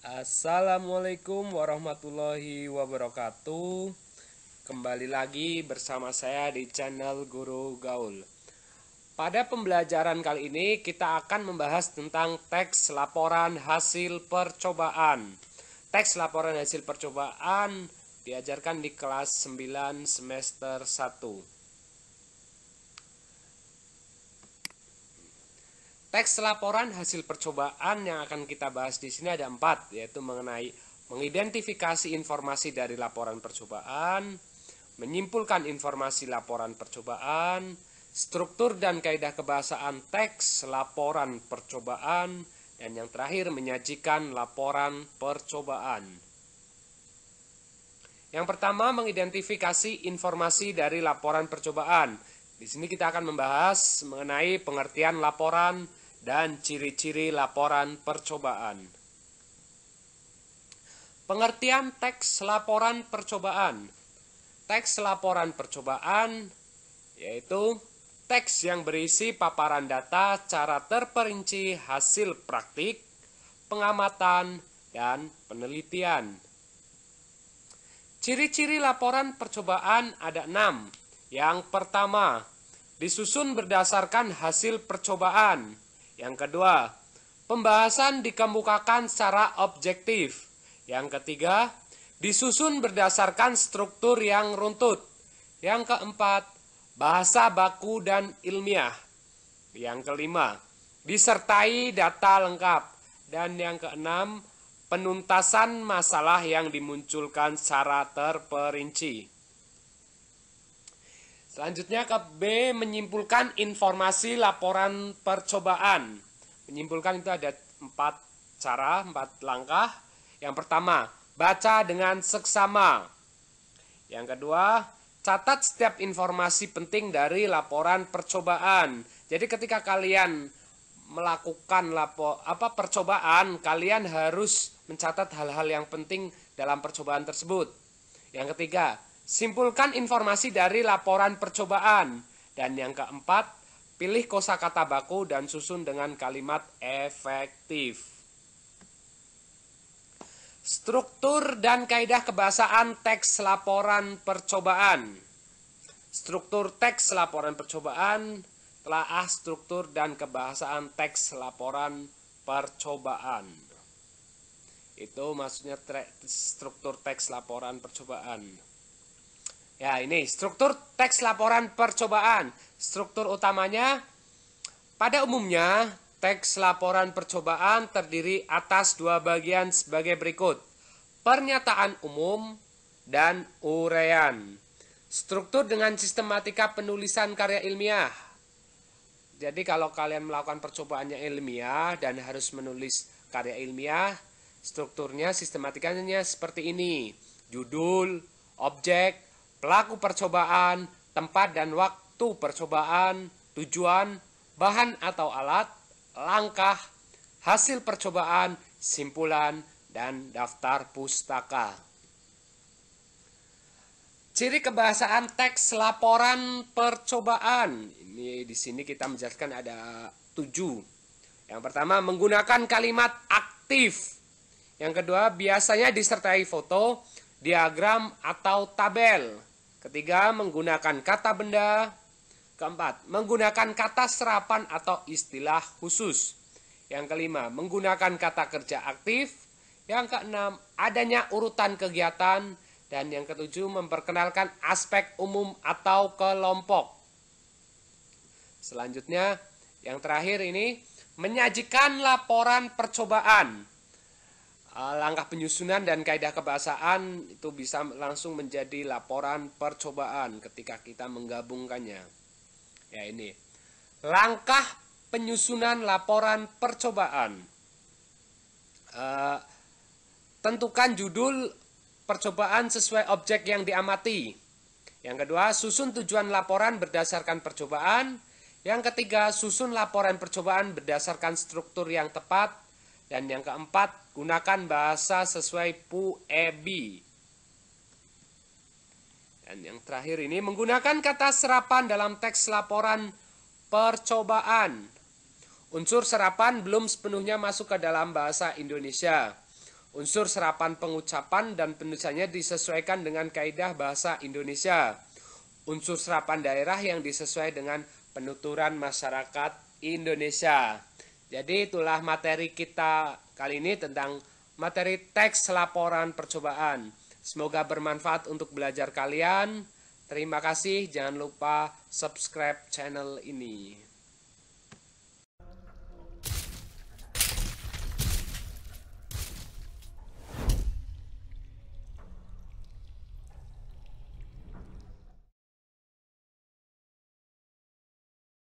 Assalamualaikum warahmatullahi wabarakatuh Kembali lagi bersama saya di channel Guru Gaul Pada pembelajaran kali ini kita akan membahas tentang teks laporan hasil percobaan Teks laporan hasil percobaan diajarkan di kelas 9 semester 1 Teks laporan hasil percobaan yang akan kita bahas di sini ada empat, yaitu mengenai mengidentifikasi informasi dari laporan percobaan, menyimpulkan informasi laporan percobaan, struktur dan kaidah kebahasaan teks laporan percobaan, dan yang terakhir menyajikan laporan percobaan. Yang pertama mengidentifikasi informasi dari laporan percobaan. Di sini kita akan membahas mengenai pengertian laporan, dan ciri-ciri laporan percobaan. Pengertian teks laporan percobaan. Teks laporan percobaan yaitu teks yang berisi paparan data cara terperinci hasil praktik, pengamatan, dan penelitian. Ciri-ciri laporan percobaan ada enam. Yang pertama, disusun berdasarkan hasil percobaan. Yang kedua, pembahasan dikemukakan secara objektif. Yang ketiga, disusun berdasarkan struktur yang runtut. Yang keempat, bahasa baku dan ilmiah. Yang kelima, disertai data lengkap. Dan yang keenam, penuntasan masalah yang dimunculkan secara terperinci. Selanjutnya ke B menyimpulkan informasi laporan percobaan. Menyimpulkan itu ada empat cara, empat langkah. Yang pertama, baca dengan seksama. Yang kedua, catat setiap informasi penting dari laporan percobaan. Jadi ketika kalian melakukan lapo, apa percobaan, kalian harus mencatat hal-hal yang penting dalam percobaan tersebut. Yang ketiga, Simpulkan informasi dari laporan percobaan. Dan yang keempat, pilih kosakata baku dan susun dengan kalimat efektif. Struktur dan kaidah kebahasaan teks laporan percobaan. Struktur teks laporan percobaan telah struktur dan kebahasaan teks laporan percobaan. Itu maksudnya struktur teks laporan percobaan. Ya, ini struktur teks laporan percobaan. Struktur utamanya pada umumnya teks laporan percobaan terdiri atas dua bagian sebagai berikut. Pernyataan umum dan urean. Struktur dengan sistematika penulisan karya ilmiah. Jadi kalau kalian melakukan percobaannya ilmiah dan harus menulis karya ilmiah, strukturnya sistematikanya seperti ini. Judul, objek, pelaku percobaan, tempat dan waktu percobaan, tujuan, bahan atau alat, langkah, hasil percobaan, simpulan, dan daftar pustaka. Ciri kebahasaan teks laporan percobaan. Ini di sini kita menjelaskan ada tujuh. Yang pertama menggunakan kalimat aktif. Yang kedua biasanya disertai foto, diagram atau tabel. Ketiga, menggunakan kata benda. Keempat, menggunakan kata serapan atau istilah khusus. Yang kelima, menggunakan kata kerja aktif. Yang keenam, adanya urutan kegiatan. Dan yang ketujuh, memperkenalkan aspek umum atau kelompok. Selanjutnya, yang terakhir ini, menyajikan laporan percobaan. Eh, langkah penyusunan dan kaedah kebahasaan itu bisa langsung menjadi laporan percobaan ketika kita menggabungkannya. Ya ini. Langkah penyusunan laporan percobaan. Uh, tentukan judul percobaan sesuai objek yang diamati. Yang kedua, susun tujuan laporan berdasarkan percobaan. Yang ketiga, susun laporan percobaan berdasarkan struktur yang tepat. Dan yang keempat, gunakan bahasa sesuai puebi. Dan yang terakhir ini, menggunakan kata serapan dalam teks laporan percobaan. Unsur serapan belum sepenuhnya masuk ke dalam bahasa Indonesia. Unsur serapan pengucapan dan penulisannya disesuaikan dengan kaidah bahasa Indonesia. Unsur serapan daerah yang disesuaikan dengan penuturan masyarakat Indonesia. Jadi itulah materi kita kali ini tentang materi teks laporan percobaan. Semoga bermanfaat untuk belajar kalian. Terima kasih, jangan lupa subscribe channel ini.